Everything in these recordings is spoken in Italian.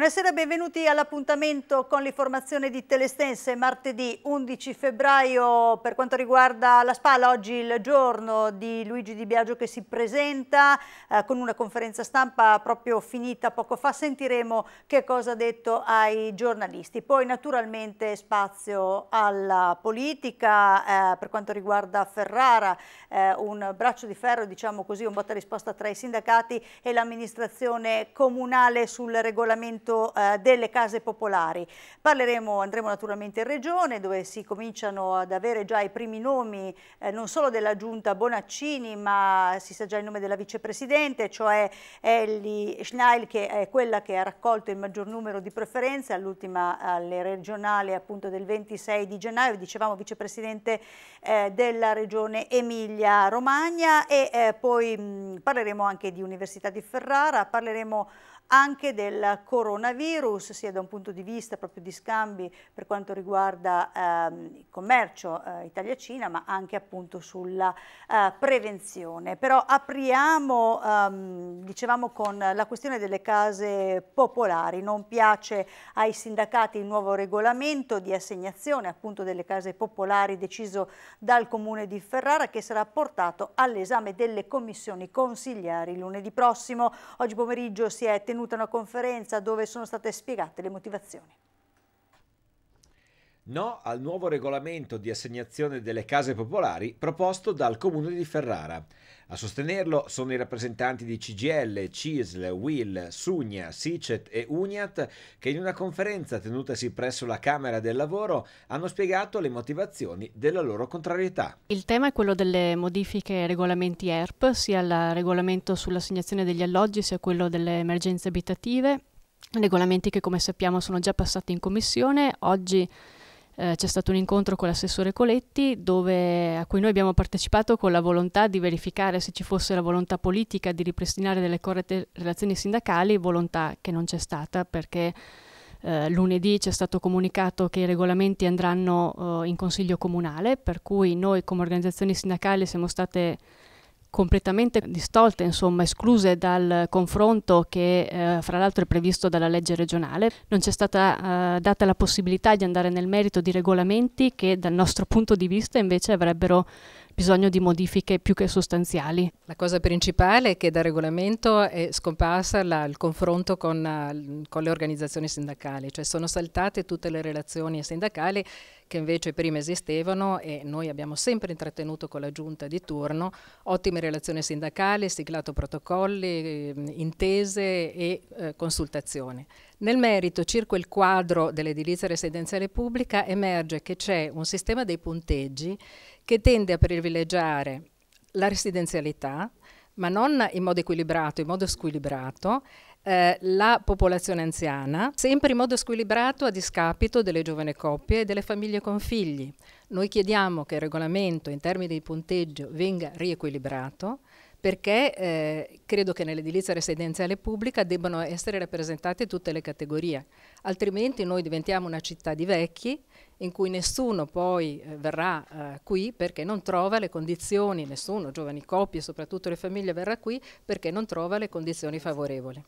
Buonasera e benvenuti all'appuntamento con l'informazione di Telestense martedì 11 febbraio per quanto riguarda la Spalla, oggi il giorno di Luigi Di Biagio che si presenta eh, con una conferenza stampa proprio finita poco fa, sentiremo che cosa ha detto ai giornalisti. Poi naturalmente spazio alla politica eh, per quanto riguarda Ferrara, eh, un braccio di ferro, diciamo così, un botta risposta tra i sindacati e l'amministrazione comunale sul regolamento progetto eh, delle case popolari. Parleremo, andremo naturalmente in regione dove si cominciano ad avere già i primi nomi eh, non solo della giunta Bonaccini ma si sa già il nome della vicepresidente, cioè Ellie Schneil che è quella che ha raccolto il maggior numero di preferenze all'ultima alle regionali appunto del 26 di gennaio, dicevamo vicepresidente eh, della regione Emilia-Romagna e eh, poi mh, parleremo anche di Università di Ferrara, parleremo anche del coronavirus, sia da un punto di vista proprio di scambi per quanto riguarda ehm, il commercio eh, Italia-Cina, ma anche appunto sulla eh, prevenzione. Però apriamo, ehm, dicevamo, con la questione delle case popolari. Non piace ai sindacati il nuovo regolamento di assegnazione appunto delle case popolari deciso dal Comune di Ferrara che sarà portato all'esame delle commissioni consigliari lunedì prossimo. Oggi pomeriggio si è tenuto tenuta una conferenza dove sono state spiegate le motivazioni. No al nuovo regolamento di assegnazione delle case popolari proposto dal Comune di Ferrara. A sostenerlo sono i rappresentanti di CGL, CISL, WIL, SUGNA, SICET e UNIAT che in una conferenza tenutasi presso la Camera del Lavoro hanno spiegato le motivazioni della loro contrarietà. Il tema è quello delle modifiche ai regolamenti ERP, sia al regolamento sull'assegnazione degli alloggi sia quello delle emergenze abitative, regolamenti che come sappiamo sono già passati in commissione, oggi eh, c'è stato un incontro con l'assessore Coletti dove, a cui noi abbiamo partecipato con la volontà di verificare se ci fosse la volontà politica di ripristinare delle corrette relazioni sindacali, volontà che non c'è stata perché eh, lunedì è stato comunicato che i regolamenti andranno eh, in consiglio comunale, per cui noi come organizzazioni sindacali siamo state completamente distolte, insomma, escluse dal confronto che eh, fra l'altro è previsto dalla legge regionale. Non c'è stata eh, data la possibilità di andare nel merito di regolamenti che dal nostro punto di vista invece avrebbero bisogno di modifiche più che sostanziali. La cosa principale è che dal regolamento è scomparsa la, il confronto con, eh, con le organizzazioni sindacali, cioè sono saltate tutte le relazioni sindacali che invece prima esistevano e noi abbiamo sempre intrattenuto con la giunta di turno ottime relazioni sindacali, siglato protocolli, ehm, intese e eh, consultazioni. Nel merito, circa il quadro dell'edilizia residenziale pubblica, emerge che c'è un sistema dei punteggi che tende a privilegiare la residenzialità, ma non in modo equilibrato, in modo squilibrato, eh, la popolazione anziana, sempre in modo squilibrato a discapito delle giovani coppie e delle famiglie con figli. Noi chiediamo che il regolamento in termini di punteggio venga riequilibrato perché eh, credo che nell'edilizia residenziale pubblica debbano essere rappresentate tutte le categorie, altrimenti noi diventiamo una città di vecchi in cui nessuno poi eh, verrà eh, qui perché non trova le condizioni, nessuno, giovani coppie, soprattutto le famiglie verrà qui perché non trova le condizioni favorevoli.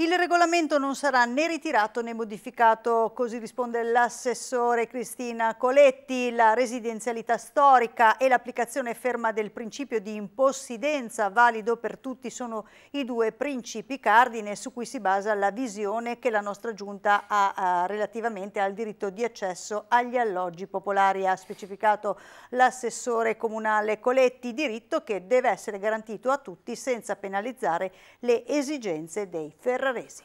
Il regolamento non sarà né ritirato né modificato, così risponde l'assessore Cristina Coletti. La residenzialità storica e l'applicazione ferma del principio di impossidenza valido per tutti sono i due principi cardine su cui si basa la visione che la nostra giunta ha eh, relativamente al diritto di accesso agli alloggi popolari, ha specificato l'assessore comunale Coletti, diritto che deve essere garantito a tutti senza penalizzare le esigenze dei ferrari ferraresi.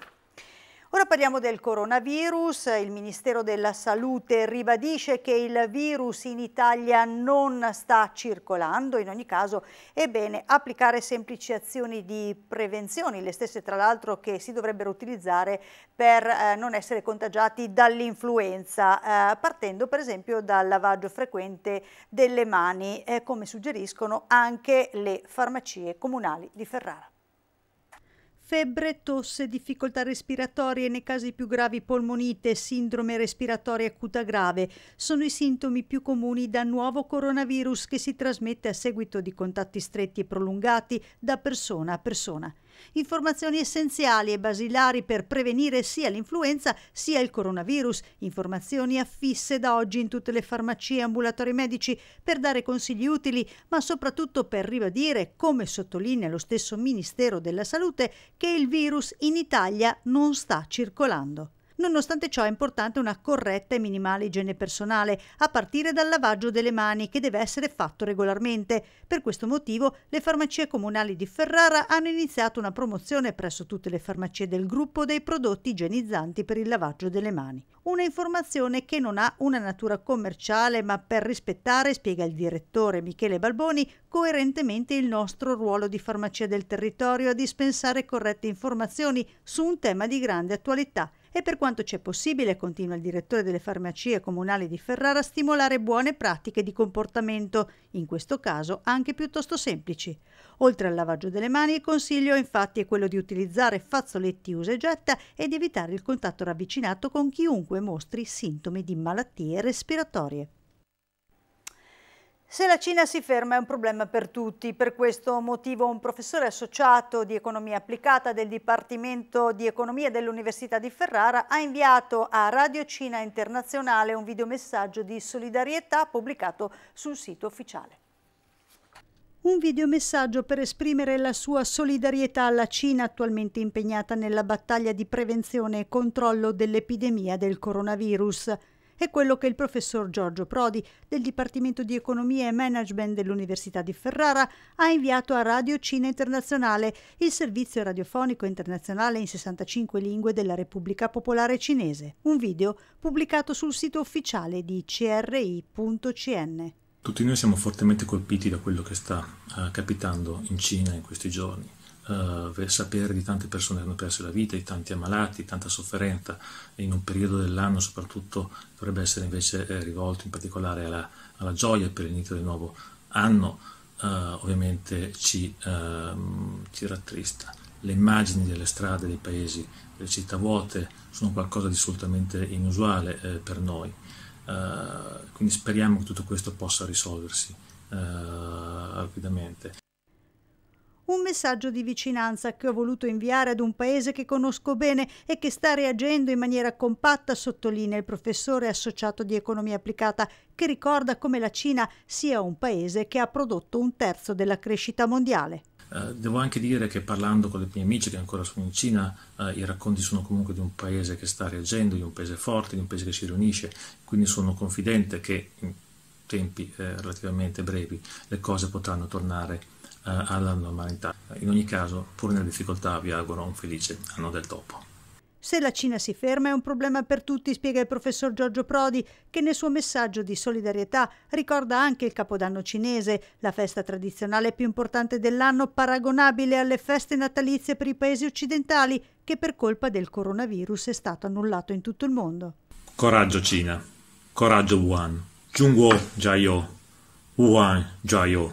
Ora parliamo del coronavirus. Il Ministero della Salute ribadisce che il virus in Italia non sta circolando. In ogni caso è bene applicare semplici azioni di prevenzione, le stesse tra l'altro che si dovrebbero utilizzare per eh, non essere contagiati dall'influenza, eh, partendo per esempio dal lavaggio frequente delle mani, eh, come suggeriscono anche le farmacie comunali di Ferrara febbre, tosse, difficoltà respiratorie e nei casi più gravi polmonite, e sindrome respiratoria acuta grave sono i sintomi più comuni da nuovo coronavirus che si trasmette a seguito di contatti stretti e prolungati da persona a persona. Informazioni essenziali e basilari per prevenire sia l'influenza sia il coronavirus. Informazioni affisse da oggi in tutte le farmacie e ambulatori medici per dare consigli utili, ma soprattutto per ribadire, come sottolinea lo stesso Ministero della Salute, che il virus in Italia non sta circolando. Nonostante ciò è importante una corretta e minimale igiene personale, a partire dal lavaggio delle mani che deve essere fatto regolarmente. Per questo motivo le farmacie comunali di Ferrara hanno iniziato una promozione presso tutte le farmacie del gruppo dei prodotti igienizzanti per il lavaggio delle mani. Una informazione che non ha una natura commerciale ma per rispettare, spiega il direttore Michele Balboni, coerentemente il nostro ruolo di farmacia del territorio a dispensare corrette informazioni su un tema di grande attualità e per quanto c'è possibile, continua il direttore delle farmacie comunali di Ferrara, a stimolare buone pratiche di comportamento, in questo caso anche piuttosto semplici. Oltre al lavaggio delle mani, il consiglio infatti è quello di utilizzare fazzoletti usa e getta e evitare il contatto ravvicinato con chiunque mostri sintomi di malattie respiratorie. Se la Cina si ferma è un problema per tutti, per questo motivo un professore associato di economia applicata del Dipartimento di Economia dell'Università di Ferrara ha inviato a Radio Cina Internazionale un videomessaggio di solidarietà pubblicato sul sito ufficiale. Un videomessaggio per esprimere la sua solidarietà alla Cina attualmente impegnata nella battaglia di prevenzione e controllo dell'epidemia del coronavirus è quello che il professor Giorgio Prodi del Dipartimento di Economia e Management dell'Università di Ferrara ha inviato a Radio Cina Internazionale, il servizio radiofonico internazionale in 65 lingue della Repubblica Popolare Cinese, un video pubblicato sul sito ufficiale di cri.cn. Tutti noi siamo fortemente colpiti da quello che sta uh, capitando in Cina in questi giorni eh, sapere di tante persone che hanno perso la vita, di tanti ammalati, tanta sofferenza in un periodo dell'anno soprattutto dovrebbe essere invece eh, rivolto in particolare alla, alla, gioia per l'inizio del nuovo anno, eh, ovviamente ci, ehm, ci rattrista. Le immagini delle strade, dei paesi, delle città vuote sono qualcosa di assolutamente inusuale eh, per noi. Eh, quindi speriamo che tutto questo possa risolversi eh, rapidamente messaggio di vicinanza che ho voluto inviare ad un paese che conosco bene e che sta reagendo in maniera compatta, sottolinea il professore associato di economia applicata, che ricorda come la Cina sia un paese che ha prodotto un terzo della crescita mondiale. Eh, devo anche dire che parlando con i miei amici che ancora sono in Cina, eh, i racconti sono comunque di un paese che sta reagendo, di un paese forte, di un paese che si riunisce, quindi sono confidente che tempi eh, relativamente brevi le cose potranno tornare eh, alla normalità. In ogni caso, pur nelle difficoltà, vi auguro un felice anno del topo. Se la Cina si ferma è un problema per tutti, spiega il professor Giorgio Prodi, che nel suo messaggio di solidarietà ricorda anche il Capodanno cinese, la festa tradizionale più importante dell'anno, paragonabile alle feste natalizie per i paesi occidentali, che per colpa del coronavirus è stato annullato in tutto il mondo. Coraggio Cina, coraggio Wuhan. 中国加油，武汉加油！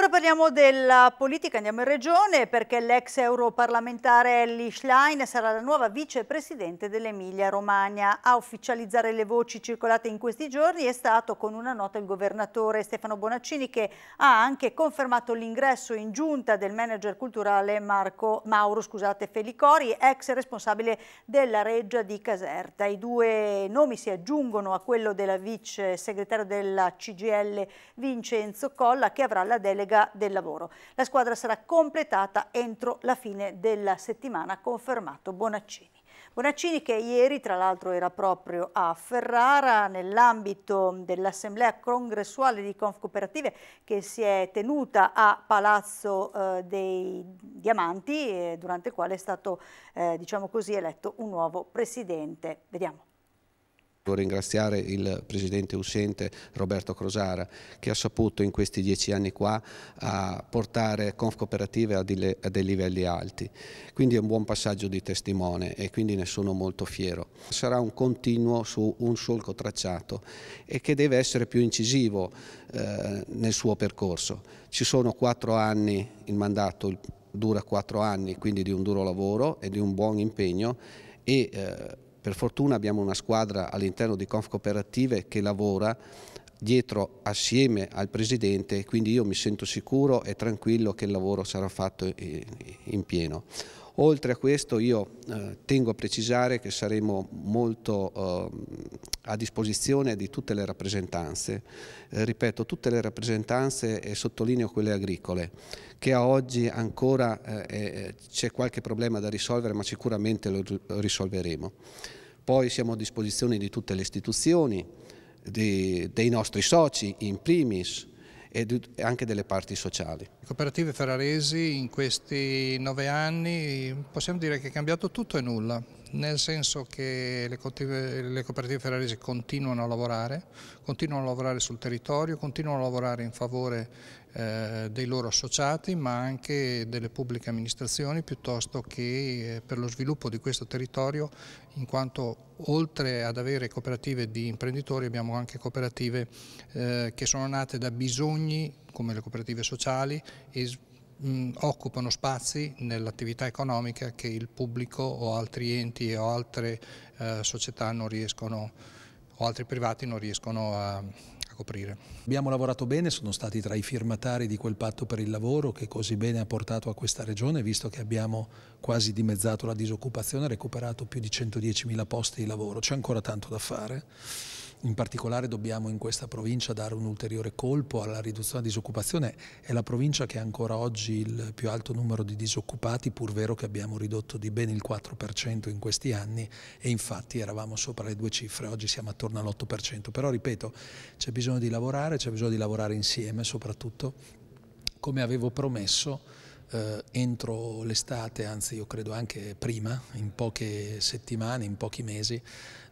Ora parliamo della politica, andiamo in regione perché l'ex europarlamentare Ellie Schlein sarà la nuova vicepresidente dell'Emilia Romagna. A ufficializzare le voci circolate in questi giorni è stato con una nota il governatore Stefano Bonaccini che ha anche confermato l'ingresso in giunta del manager culturale Marco, Mauro scusate, Felicori, ex responsabile della Reggia di Caserta. I due nomi si aggiungono a quello della vice segretaria della CGL Vincenzo Colla che avrà la delega collega del lavoro. La squadra sarà completata entro la fine della settimana, ha confermato Bonaccini. Bonaccini che ieri tra l'altro era proprio a Ferrara nell'ambito dell'assemblea congressuale di Confcooperative che si è tenuta a Palazzo eh, dei Diamanti eh, durante il quale è stato eh, diciamo così eletto un nuovo presidente. Vediamo. Vorrei ringraziare il presidente uscente Roberto Crosara che ha saputo in questi dieci anni qua portare Confcooperative a, delle, a dei livelli alti. Quindi è un buon passaggio di testimone e quindi ne sono molto fiero. Sarà un continuo su un solco tracciato e che deve essere più incisivo eh, nel suo percorso. Ci sono quattro anni il mandato, dura quattro anni, quindi di un duro lavoro e di un buon impegno e eh, per fortuna abbiamo una squadra all'interno di Confcooperative che lavora dietro assieme al Presidente, quindi io mi sento sicuro e tranquillo che il lavoro sarà fatto in pieno. Oltre a questo io eh, tengo a precisare che saremo molto eh, a disposizione di tutte le rappresentanze, eh, ripeto tutte le rappresentanze e sottolineo quelle agricole, che a oggi ancora eh, c'è qualche problema da risolvere ma sicuramente lo risolveremo. Poi siamo a disposizione di tutte le istituzioni, di, dei nostri soci in primis e di, anche delle parti sociali. Le cooperative ferraresi in questi nove anni possiamo dire che è cambiato tutto e nulla nel senso che le cooperative, le ferraresi continuano a lavorare, continuano a lavorare sul territorio, continuano a lavorare in favore eh, dei loro associati ma anche delle pubbliche amministrazioni piuttosto che eh, per lo sviluppo di questo territorio in quanto oltre ad avere cooperative di imprenditori abbiamo anche cooperative eh, che sono nate da bisogni come le cooperative sociali e mh, mm, occupano spazi nell'attività economica che il pubblico o altri enti o altre eh, società non riescono, o altri privati non riescono a, Coprire. Abbiamo lavorato bene, sono stati tra i firmatari di quel patto per il lavoro che così bene ha portato a questa regione, visto che abbiamo quasi dimezzato la disoccupazione, recuperato più di 110.000 posti di lavoro. C'è ancora tanto da fare. In particolare dobbiamo in questa provincia dare un ulteriore colpo alla riduzione della disoccupazione, è la provincia che ha ancora oggi il più alto numero di disoccupati, pur vero che abbiamo ridotto di ben il 4% in questi anni e infatti eravamo sopra le due cifre, oggi siamo attorno all'8%, però ripeto c'è bisogno di lavorare, c'è bisogno di lavorare insieme soprattutto come avevo promesso eh, entro l'estate, anzi io credo anche prima, in poche settimane, in pochi mesi,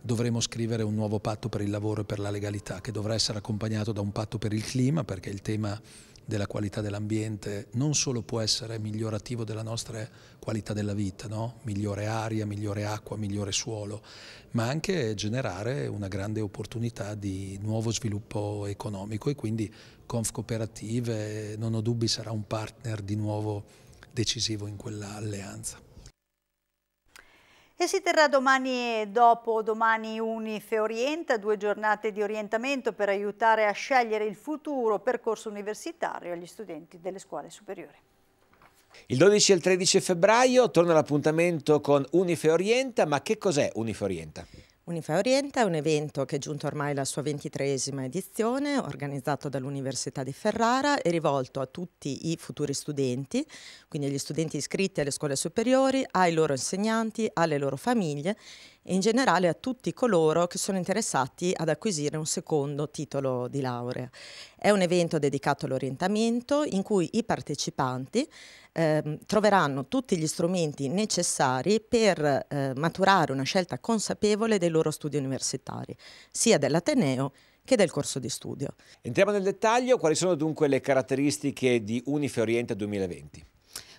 dovremo scrivere un nuovo patto per il lavoro e per la legalità che dovrà essere accompagnato da un patto per il clima perché il tema della qualità dell'ambiente non solo può essere migliorativo della nostra qualità della vita, no? migliore aria, migliore acqua, migliore suolo, ma anche generare una grande opportunità di nuovo sviluppo economico e quindi Conf Cooperative non ho dubbi sarà un partner di nuovo decisivo in quella alleanza. E si terrà domani e dopo domani Unife Orienta, due giornate di orientamento per aiutare a scegliere il futuro percorso universitario agli studenti delle scuole superiori. Il 12 e il 13 febbraio torna l'appuntamento con Unife Orienta, ma che cos'è Unife Orienta? Unifai Orienta è un evento che è giunto ormai alla sua ventitresima edizione, organizzato dall'Università di Ferrara e rivolto a tutti i futuri studenti, quindi agli studenti iscritti alle scuole superiori, ai loro insegnanti, alle loro famiglie e in generale a tutti coloro che sono interessati ad acquisire un secondo titolo di laurea. È un evento dedicato all'orientamento in cui i partecipanti eh, troveranno tutti gli strumenti necessari per eh, maturare una scelta consapevole dei loro studi universitari, sia dell'Ateneo che del corso di studio. Entriamo nel dettaglio, quali sono dunque le caratteristiche di Unife Oriente 2020?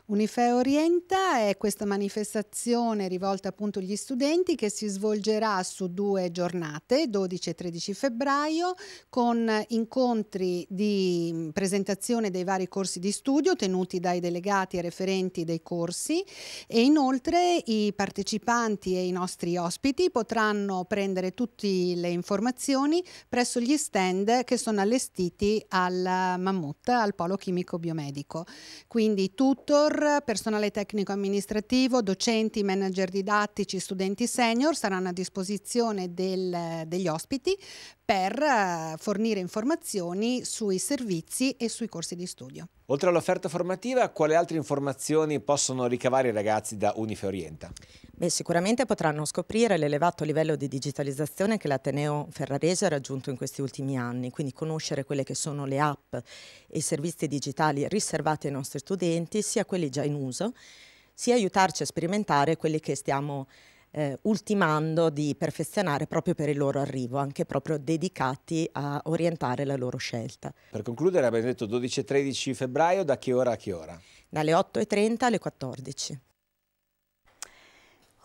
Unifè Orienta è questa manifestazione rivolta appunto agli studenti che si svolgerà su due giornate, 12 e 13 febbraio, con incontri di mm, presentazione dei vari corsi di studio tenuti dai delegati e referenti dei corsi e inoltre i partecipanti e i nostri ospiti potranno prendere tutte le informazioni presso gli stand che sono allestiti al Mammut, al Polo Chimico Biomedico. Quindi tutor tour, personale tecnico amministrativo, docenti, manager didattici, studenti senior saranno a disposizione del, degli ospiti per eh, fornire informazioni sui servizi e sui corsi di studio. Oltre all'offerta formativa, quali altre informazioni possono ricavare i ragazzi da Unife Orienta? Beh, sicuramente potranno scoprire l'elevato livello di digitalizzazione che l'Ateneo Ferrarese ha raggiunto in questi ultimi anni, quindi conoscere quelle che sono le app e i servizi digitali riservati ai nostri studenti, sia quelli già in uso, sia aiutarci a sperimentare quelli che stiamo eh, ultimando di perfezionare proprio per il loro arrivo, anche proprio dedicati a orientare la loro scelta. Per concludere abbiamo detto 12 e 13 febbraio, da che ora a che ora? Dalle 8.30 alle 14.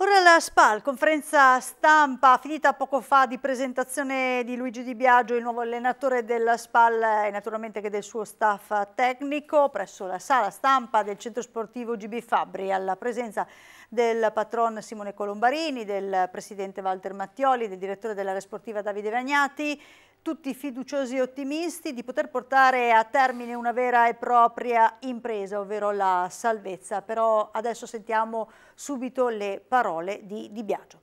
Ora la SPAL, conferenza stampa finita poco fa di presentazione di Luigi Di Biagio, il nuovo allenatore della SPAL e naturalmente anche del suo staff tecnico presso la sala stampa del centro sportivo GB Fabri alla presenza del patron Simone Colombarini, del presidente Walter Mattioli, del direttore dell'area sportiva Davide Vagnati tutti fiduciosi e ottimisti di poter portare a termine una vera e propria impresa, ovvero la salvezza. Però adesso sentiamo subito le parole di Di Biagio.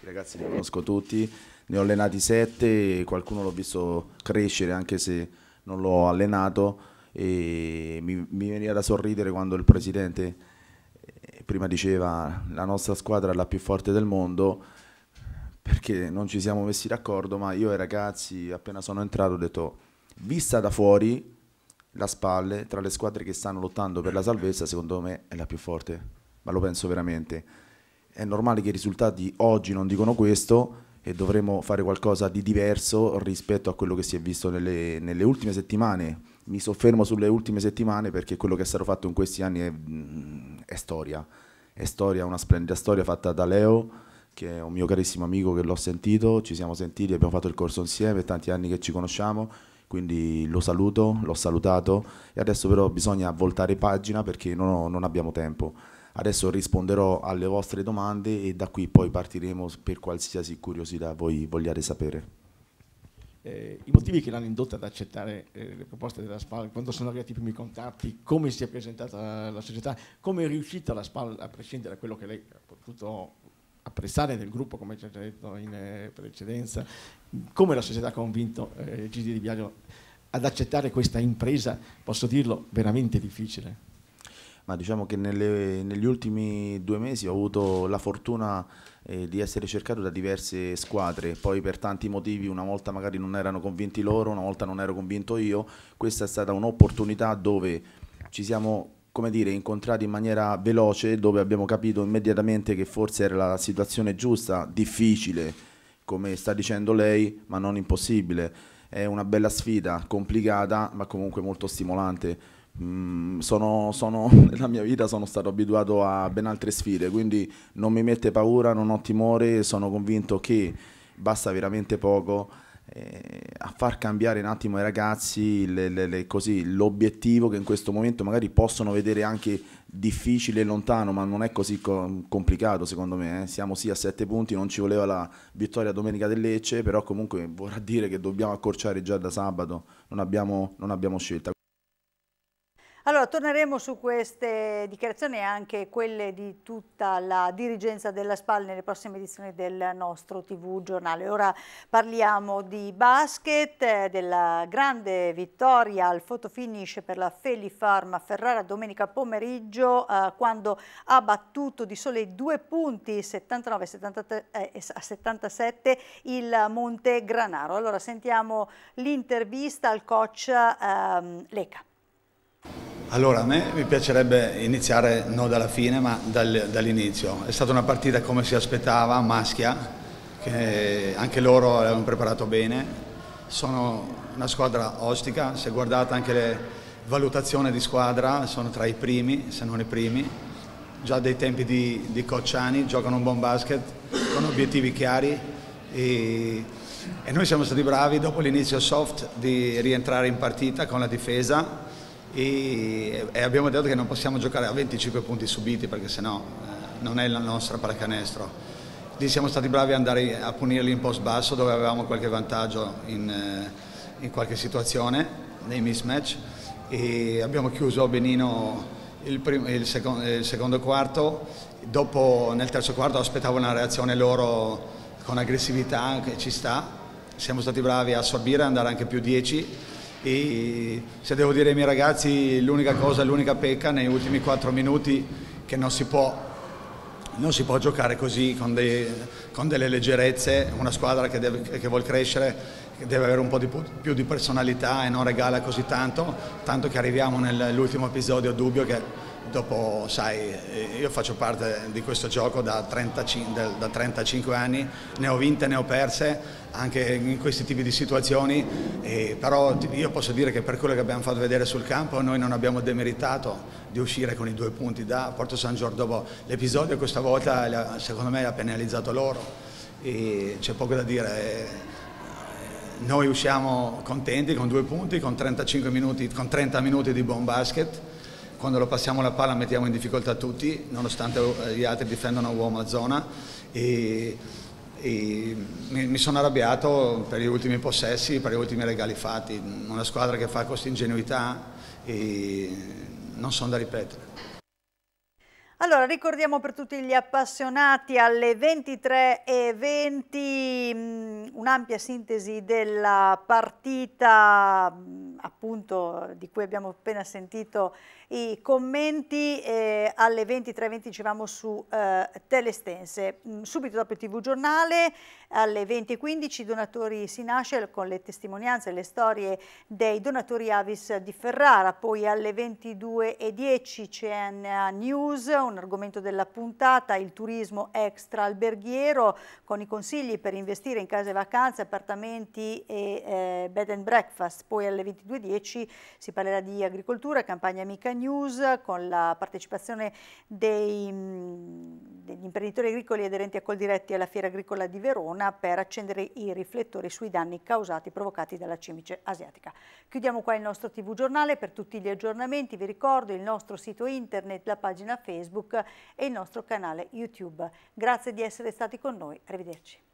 I ragazzi li conosco tutti, ne ho allenati sette, qualcuno l'ho visto crescere anche se non l'ho allenato e mi, mi veniva da sorridere quando il presidente eh, prima diceva la nostra squadra è la più forte del mondo perché non ci siamo messi d'accordo, ma io e i ragazzi appena sono entrato ho detto, vista da fuori, la spalle tra le squadre che stanno lottando per la salvezza, secondo me è la più forte, ma lo penso veramente. È normale che i risultati oggi non dicono questo e dovremo fare qualcosa di diverso rispetto a quello che si è visto nelle, nelle ultime settimane. Mi soffermo sulle ultime settimane perché quello che è stato fatto in questi anni è, mm, è storia. È storia, una splendida storia fatta da Leo, che è un mio carissimo amico che l'ho sentito, ci siamo sentiti, abbiamo fatto il corso insieme, tanti anni che ci conosciamo, quindi lo saluto, l'ho salutato e adesso però bisogna voltare pagina perché non, ho, non abbiamo tempo. Adesso risponderò alle vostre domande e da qui poi partiremo per qualsiasi curiosità voi vogliate sapere. Eh, i motivi che l'hanno indotta ad accettare eh, le proposte della SPAL, quando sono arrivati i primi contatti, come si è presentata la, società, come è riuscita la SPAL a prescindere da quello che lei ha potuto apprezzare del gruppo, come già detto in eh, precedenza, come la società ha convinto eh, Gigi Di Biagio ad accettare questa impresa, posso dirlo, veramente difficile. Ma diciamo che nelle, negli ultimi due mesi ho avuto la fortuna eh, di essere cercato da diverse squadre, poi per tanti motivi una volta magari non erano convinti loro, una volta non ero convinto io, questa è stata un'opportunità dove ci siamo come dire, incontrati in maniera veloce, dove abbiamo capito immediatamente che forse era la situazione giusta, difficile, come sta dicendo lei, ma non impossibile. È una bella sfida, complicata, ma comunque molto stimolante. Mm, sono, sono, nella mia vita sono stato abituato a ben altre sfide, quindi non mi mette paura, non ho timore, sono convinto che basta veramente poco eh, a far cambiare un attimo ai ragazzi le, le, le, così, l'obiettivo che in questo momento magari possono vedere anche difficile e lontano, ma non è così co- complicato secondo me. Eh. Siamo sì a sette punti, non ci voleva la vittoria domenica del Lecce, però comunque vorrà dire che dobbiamo accorciare già da sabato, non abbiamo, non abbiamo scelta. Allora, torneremo su queste dichiarazioni e anche quelle di tutta la dirigenza della SPAL nelle prossime edizioni del nostro TV giornale. Ora parliamo di basket, eh, della grande vittoria al fotofinish per la Feli Farm a Ferrara domenica pomeriggio eh, quando ha battuto di soli due punti 79 73, eh, 77 il Monte Granaro. Allora sentiamo l'intervista al coach ehm, Leca. Allora, a me mi piacerebbe iniziare non dalla fine ma dal, dall'inizio. È stata una partita come si aspettava, maschia, che anche loro l'hanno preparato bene. Sono una squadra ostica, se guardate anche le valutazioni di squadra sono tra i primi, se non i primi. Già dai tempi di, di Cocciani giocano un buon basket con obiettivi chiari e, e noi siamo stati bravi dopo l'inizio soft di rientrare in partita con la difesa e, e, abbiamo detto che non possiamo giocare a 25 punti subiti perché sennò eh, non è la nostra pallacanestro. Lì siamo stati bravi ad andare a punirli in post basso dove avevamo qualche vantaggio in, eh, in qualche situazione, nei mismatch e abbiamo chiuso benino il, primo, il, secondo, il secondo quarto, dopo nel terzo quarto aspettavo una reazione loro con aggressività che ci sta, siamo stati bravi a assorbire, e andare anche più 10 e se devo dire ai miei ragazzi l'unica cosa, l'unica pecca negli ultimi 4 minuti che non si può non si può giocare così con, dei, con delle leggerezze, una squadra che, deve, che, vuole crescere deve avere un po' di, più di personalità e non regala così tanto, tanto che arriviamo nell'ultimo episodio dubbio che dopo sai, io faccio parte di questo gioco da 35, da 35, anni, ne ho vinte, ne ho perse anche in questi tipi di situazioni, e, però io posso dire che per quello che abbiamo fatto vedere sul campo noi non abbiamo demeritato di uscire con i due punti da Porto San Giorgio dopo L'episodio questa volta secondo me ha penalizzato loro e c'è poco da dire eh, noi usciamo contenti con due punti, con 35 minuti, con 30 minuti di buon basket quando lo passiamo la palla mettiamo in difficoltà tutti, nonostante eh, gli altri difendano a uomo a zona. E, e mi, sono arrabbiato per gli ultimi possessi, per gli ultimi regali fatti. Una squadra che fa questa ingenuità non sono da ripetere. Allora, ricordiamo per tutti gli appassionati alle 23.20 mm, un'ampia sintesi della partita appunto di cui abbiamo appena sentito i commenti, eh, alle 23.20 dicevamo su eh, Telestense, mm, subito dopo il TV giornale, alle 20.15 donatori si nasce con le testimonianze e le storie dei donatori Avis di Ferrara, poi alle 22.10 c'è News, un argomento della puntata, il turismo extra alberghiero con i consigli per investire in case vacanze, appartamenti e eh, bed and breakfast, poi alle 22.30 2.10 si parlerà di agricoltura, campagna Amica News con la partecipazione dei, mm, degli imprenditori agricoli aderenti a Coldiretti alla Fiera Agricola di Verona per accendere i riflettori sui danni causati provocati dalla cimice asiatica. Chiudiamo qua il nostro TV giornale, per tutti gli aggiornamenti vi ricordo il nostro sito internet, la pagina Facebook e il nostro canale YouTube. Grazie di essere stati con noi, arrivederci.